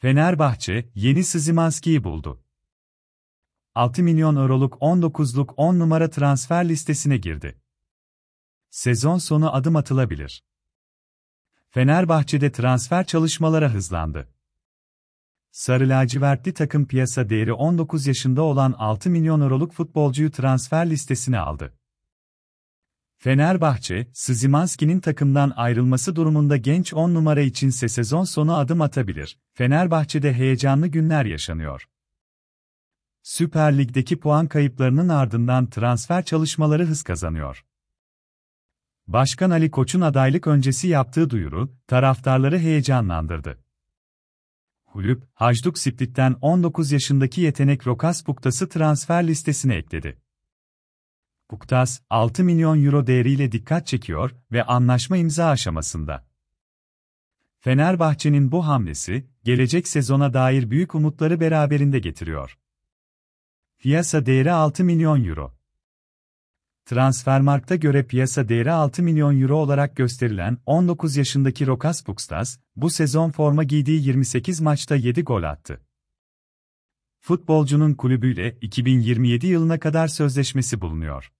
Fenerbahçe, yeni Szymanski'yi buldu. 6 milyon euroluk 19'luk 10 numara transfer listesine girdi. Sezon sonu adım atılabilir. Fenerbahçe'de transfer çalışmalara hızlandı. Sarı lacivertli takım piyasa değeri 19 yaşında olan 6 milyon euroluk futbolcuyu transfer listesine aldı. Fenerbahçe, Szymanski'nin takımdan ayrılması durumunda genç 10 numara için sezon sonu adım atabilir. Fenerbahçe'de heyecanlı günler yaşanıyor. Süper Lig'deki puan kayıplarının ardından transfer çalışmaları hız kazanıyor. Başkan Ali Koç'un adaylık öncesi yaptığı duyuru, taraftarları heyecanlandırdı. Kulüp, Hajduk Split'ten 19 yaşındaki yetenek Rokas Buktas'ı transfer listesine ekledi. Buktas 6 milyon euro değeriyle dikkat çekiyor ve anlaşma imza aşamasında. Fenerbahçe'nin bu hamlesi, gelecek sezona dair büyük umutları beraberinde getiriyor. Piyasa değeri 6 milyon euro. Transfermarkt'a göre piyasa değeri 6 milyon euro olarak gösterilen 19 yaşındaki Rokas Pukstas, bu sezon forma giydiği 28 maçta 7 gol attı. Futbolcunun kulübüyle 2027 yılına kadar sözleşmesi bulunuyor.